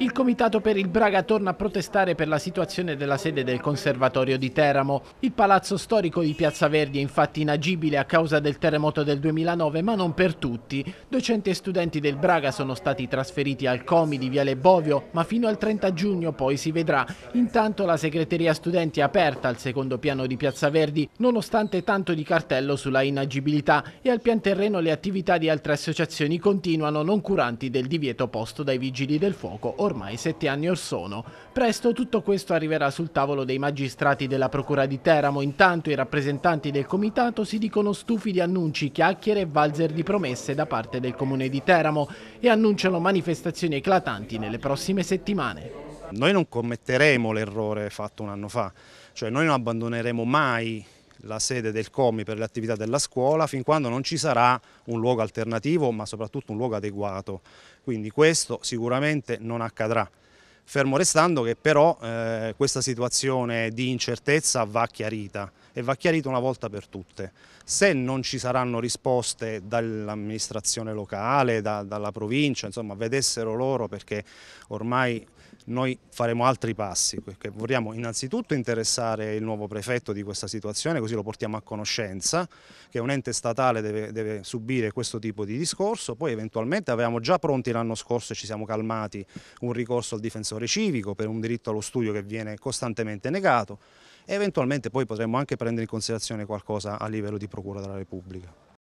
Il comitato per il Braga torna a protestare per la situazione della sede del Conservatorio di Teramo. Il palazzo storico di Piazza Verdi è infatti inagibile a causa del terremoto del 2009, ma non per tutti. Docenti e studenti del Braga sono stati trasferiti al Comi di Viale Bovio, ma fino al 30 giugno poi si vedrà. Intanto la segreteria studenti è aperta al secondo piano di Piazza Verdi, nonostante tanto di cartello sulla inagibilità, e al pian terreno le attività di altre associazioni continuano, non curanti del divieto posto dai vigili del fuoco ormai sette anni or sono. Presto tutto questo arriverà sul tavolo dei magistrati della Procura di Teramo, intanto i rappresentanti del Comitato si dicono stufi di annunci, chiacchiere e valzer di promesse da parte del Comune di Teramo e annunciano manifestazioni eclatanti nelle prossime settimane. Noi non commetteremo l'errore fatto un anno fa, cioè noi non abbandoneremo mai la sede del COMI per le attività della scuola fin quando non ci sarà un luogo alternativo ma soprattutto un luogo adeguato. Quindi questo sicuramente non accadrà. Fermo restando che però eh, questa situazione di incertezza va chiarita e va chiarita una volta per tutte. Se non ci saranno risposte dall'amministrazione locale, da, dalla provincia, insomma vedessero loro perché ormai noi faremo altri passi, perché vorremmo innanzitutto interessare il nuovo prefetto di questa situazione, così lo portiamo a conoscenza, che un ente statale deve, deve subire questo tipo di discorso, poi eventualmente avevamo già pronti l'anno scorso e ci siamo calmati un ricorso al difensore civico per un diritto allo studio che viene costantemente negato e eventualmente poi potremmo anche prendere in considerazione qualcosa a livello di Procura della Repubblica.